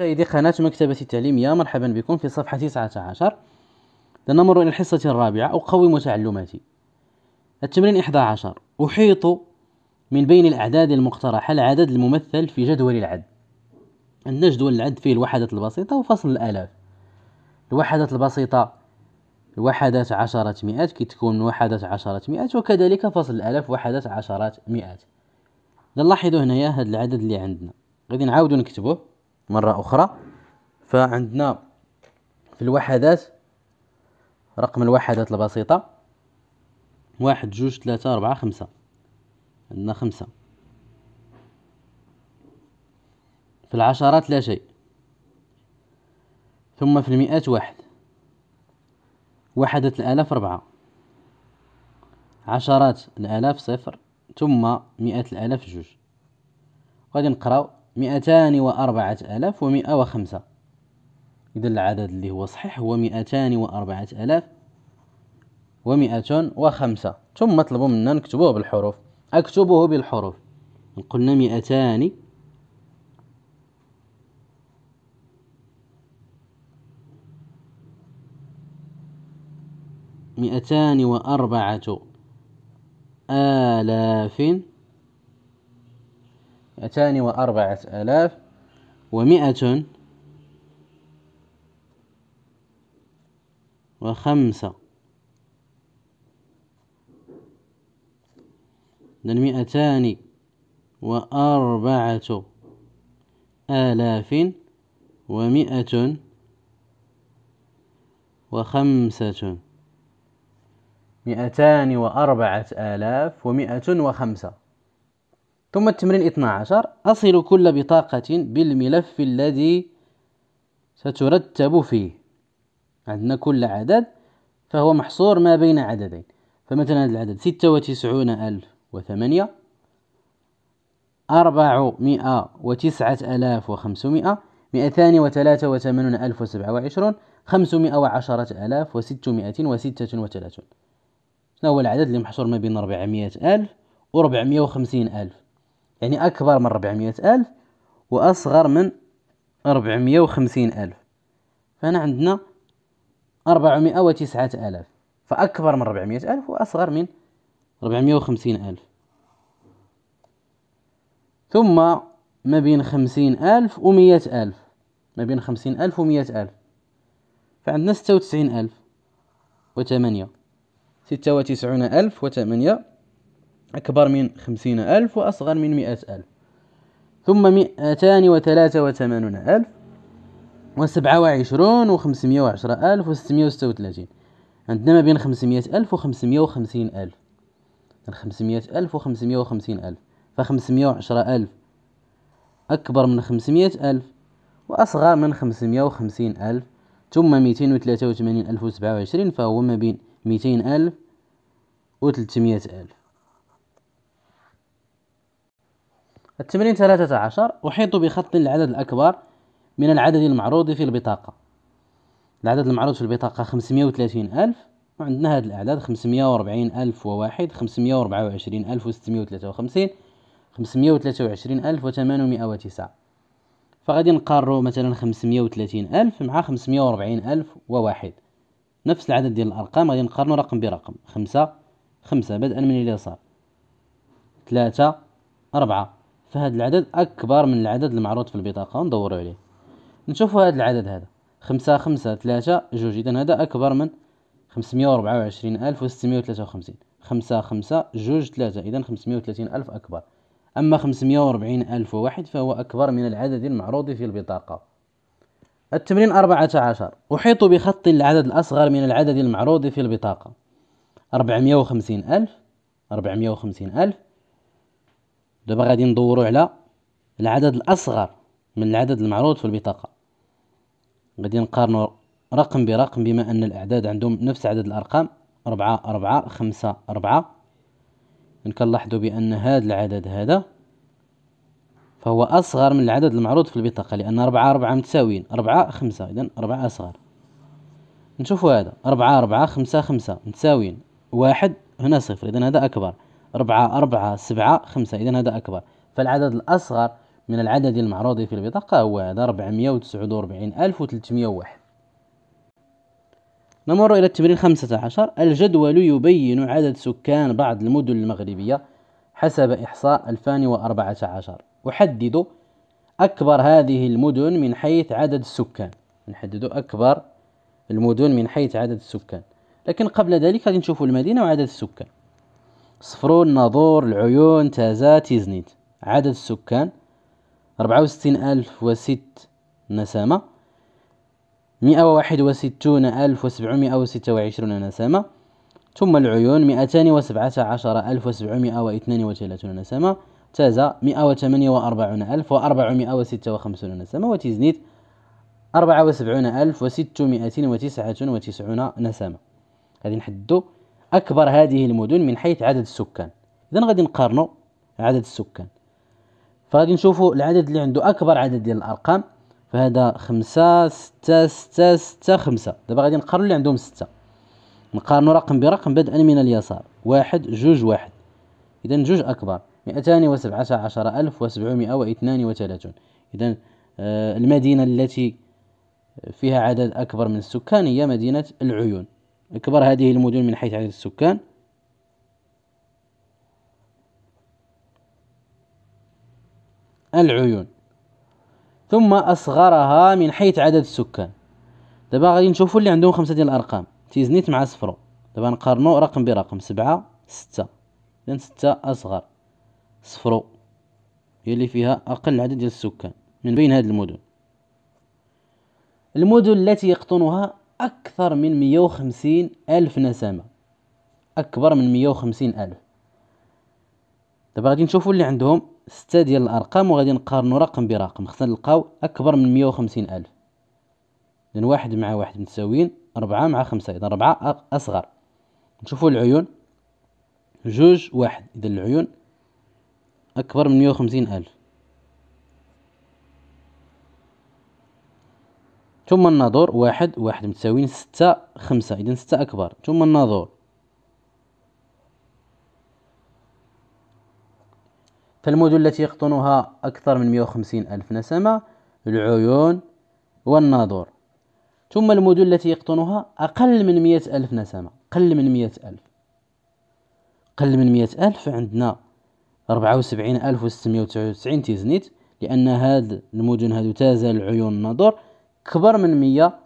مشاهدي قناة مكتبة التعليمية مرحبا بكم في صفحة 19 لنمر إلى الحصة الرابعة أقوم تعلماتي التمرين 11 أحيط من بين الأعداد المقترحة العدد الممثل في جدول العد عندنا جدول العد فيه الوحدات البسيطة وفصل الآلاف الوحدات البسيطة الوحدات عشرة مئات كتكون من وحدات عشرة مئات وكذلك فصل الآلاف وحدات عشرات مئات نلاحظ هنايا هذا العدد اللي عندنا غادي نعاودو نكتبوه مرة أخرى فعندنا في الوحدات رقم الوحدات البسيطة واحد جوج ثلاثة أربعة خمسة عندنا خمسة في العشرات لا شيء ثم في المئات واحد وحدة الآلاف أربعة عشرات الآلاف صفر ثم مئات الآلاف جوج غادي نقراو مئتان وأربعة آلاف ومئة وخمسة إذا العدد اللي هو صحيح هو مئتان وأربعة آلاف ومئة وخمسة ثم طلبوا منا نكتبوه بالحروف أكتبوه بالحروف قلنا مئتان مئتان وأربعة آلاف مئتان وأربعة آلاف ومئة وخمسة إذن مئتان وأربعة آلاف ومئة وخمسة مئتان وأربعة آلاف ومئة وخمسة ثم التمرين 12 أصل كل بطاقة بالملف الذي سترتب فيه عندنا كل عدد فهو محصور ما بين عددين فمثلا هذا العدد ستة وتسعون ألف وثمانية أربعمائة وتسعة آلاف وخمسمائة مئتان وثلاثة وثمانون ألف وسبعة وعشرون خمسمائة وعشرة آلاف وستمائة وستة وثلاثون هو العدد اللي محصور ما بين أربعمائة ألف وربعمائة وخمسين ألف يعني أكبر من ربعمية ألف وأصغر من ربعمية وخمسين ألف فهنا عندنا أربعمائة وتسعة آلاف فأكبر من ربعمية ألف وأصغر من ربعمية وخمسين ألف ثم ما بين خمسين ألف ومية ألف ما بين خمسين ألف ومية ألف فعندنا ستة وتسعين ألف وثمانية ستة وتسعون ألف وثمانية أكبر من خمسين ألف وأصغر من مئة ألف ثم مئتان وثلاثة وثمانون ألف وسبعة وعشرون وخمسمية وعشرة ألف وستمية وستة وثلاثين عندنا ما بين خمسمية ألف وخمسمية وخمسين ألف خمسمية ألف وخمسمية وخمسين ألف فخمسمية وعشرة ألف أكبر من خمسمية ألف وأصغر من خمسمية وخمسين ألف ثم ميتين وثلاثة وثمانين ألف وسبعة وعشرين فهو ما بين ميتين ألف وثلاثمية ألف التمرين 13 أحيط بخط العدد الأكبر من العدد المعروض في البطاقة العدد المعروض في البطاقة 530 ألف وعندنا هاد الأعداد 540 ألف وواحد 524 ألف وستمية وتلاتة 523 ألف وثمانمائة وتسعة فغادي نقارو مثلا 530 ألف مع 540 ألف وواحد نفس العدد ديال الأرقام غادي نقارنو رقم برقم 5 5 بدءا من اليسار 3 4 فهاد العدد اكبر من العدد المعروض في البطاقه وندورو عليه نشوفوا هاد العدد هذا خمسة خمسة ثلاثة جوج إذا هذا أكبر من خمسمية ألف خمسة خمسة جوج ثلاثة إذا خمسمية ألف أكبر أما خمسمية ألف وواحد فهو أكبر من العدد المعروض في البطاقة التمرين أربعة عشر أحيط بخط العدد الأصغر من العدد المعروض في البطاقة أربعمية وخمسين ألف أربعمية ألف دابا غادي ندورو على العدد الاصغر من العدد المعروض في البطاقه غادي نقارنو رقم برقم بما ان الاعداد عندهم نفس عدد الارقام 4 4 خمسة 4 إن كنلاحظوا بأن هذا العدد هذا فهو أصغر من العدد المعروض في البطاقة لأن 4 4 متساويين 4 خمسة إذا 4 أصغر نشوفوا هذا 4 4 خمسة خمسة متساويين واحد هنا صفر إذا هذا أكبر 4 4 7 5 إذا هذا أكبر فالعدد الأصغر من العدد المعروض في البطاقة هو هذا 449301 نمر إلى التمرين 15 الجدول يبين عدد سكان بعض المدن المغربية حسب إحصاء 2014 أحدد أكبر هذه المدن من حيث عدد السكان نحدد أكبر المدن من حيث عدد السكان لكن قبل ذلك غادي نشوفوا المدينة وعدد السكان صفرون ناظور العيون تازا تيزنيت عدد السكان ربعة وستين ألف وست نسمة مئة وواحد وستون ألف وسبعمائة وستة وعشرون نسمة ثم العيون مئتان وسبعة عشر ألف وسبعمائة واثنان وثلاثون نسمة تازا مئة وثمانية وأربعون ألف وأربعمائة وستة وخمسون نسمة وتيزنيت أربعة وسبعون ألف وستمائة وتسعة وتسعون نسمة غادي نحدو أكبر هذه المدن من حيث عدد السكان إذا غادي نقارنوا عدد السكان فغادي نشوفوا العدد اللي عنده أكبر عدد ديال الأرقام فهذا خمسة ستة ستة ستة خمسة دابا غادي نقارنوا اللي عندهم ستة نقارنوا رقم برقم بدءا من اليسار واحد جوج واحد إذا جوج أكبر مئتان وسبعة عشر ألف وسبعمائة واثنان وثلاثون إذا آه، المدينة التي فيها عدد أكبر من السكان هي مدينة العيون كبر هذه المدن من حيث عدد السكان العيون ثم أصغرها من حيث عدد السكان دابا غادي نشوفوا اللي عندهم خمسة ديال الأرقام تيزنيت مع صفرو دابا نقارنو رقم برقم سبعة ستة إذا ستة أصغر صفرو هي اللي فيها أقل عدد ديال السكان من بين هاد المدن المدن التي يقطنها أكثر من 150 ألف نسمة أكبر من 150 ألف دابا غادي نشوفوا اللي عندهم ستة ديال الأرقام وغادي نقارنوا رقم برقم خصنا نلقاو أكبر من 150 ألف لأن واحد مع واحد متساويين أربعة مع خمسة إذا أربعة أصغر نشوفوا العيون جوج واحد إذا العيون أكبر من 150 ألف ثم الناظور واحد واحد متساويين ستة خمسة إذن ستة أكبر ثم الناظور فالمدن التي يقطنها أكثر من مئة وخمسين ألف نسمة العيون والناظور ثم المدن التي يقطنها أقل من مئة ألف نسمة قل من مئة ألف قل من مئة ألف عندنا وسبعين ألف وتسعين تيزنيت لأن هاد المدن هادو تازال عيون الناظور كبر من مية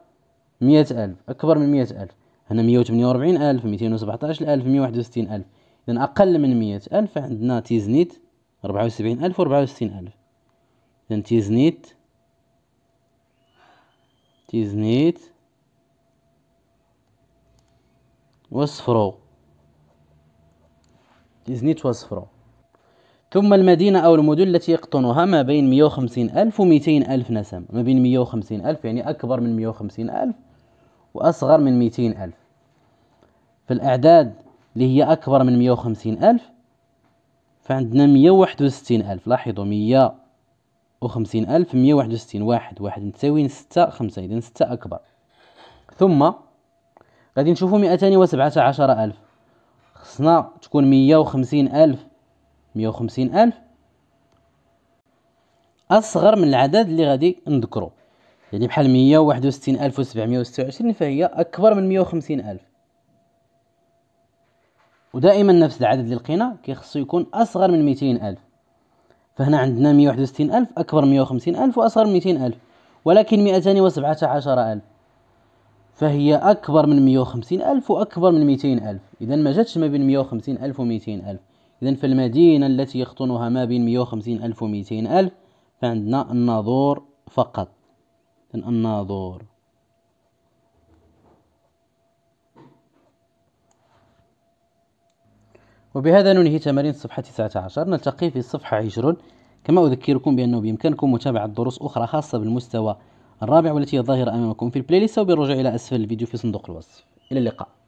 مية ألف أكبر من مية ألف هنا مية وثمانية وأربعين ألف ميتين وسبعطاش ألف مية واحد وستين ألف إذا أقل من مية ألف عندنا تيزنيت ربعة وسبعين ألف وربعة وستين ألف إذا تيزنيت تيزنيت وصفرو تيزنيت وصفرو ثم المدينة أو المدن التي يقطنها ما بين 150 ألف و 200 ألف نسمة ما بين 150 ألف يعني أكبر من 150 ألف وأصغر من 200 ألف في الأعداد اللي هي أكبر من 150 ألف فعندنا 161 ألف لاحظوا 150 ألف 161 واحد واحد تساوي 6 5 إذا 6 أكبر ثم غادي نشوفوا 217 ألف خصنا تكون 150 ألف مية وخمسين ألف أصغر من العدد اللي غادي نذكرو يعني بحال مية وواحد وستين ألف وسبعمية وستة وعشرين فهي أكبر من مية وخمسين ألف ودائما نفس العدد اللي لقينا كيخصو يكون أصغر من ميتين ألف فهنا عندنا مية وواحد وستين ألف أكبر من مية وخمسين ألف وأصغر من ميتين ألف ولكن مئتان وسبعة عشر ألف فهي أكبر من مية وخمسين ألف وأكبر من ميتين ألف إذا ما جاتش ما بين مية وخمسين ألف وميتين ألف إذا فالمدينة التي يخطنها ما بين 150 ألف و 200 ألف فعندنا الناظور فقط إذن الناظور وبهذا ننهي تمارين الصفحة 19 نلتقي في الصفحة 20 كما أذكركم بأنه بإمكانكم متابعة دروس أخرى خاصة بالمستوى الرابع والتي هي ظاهرة أمامكم في البلاي ليست وبالرجوع إلى أسفل الفيديو في صندوق الوصف إلى اللقاء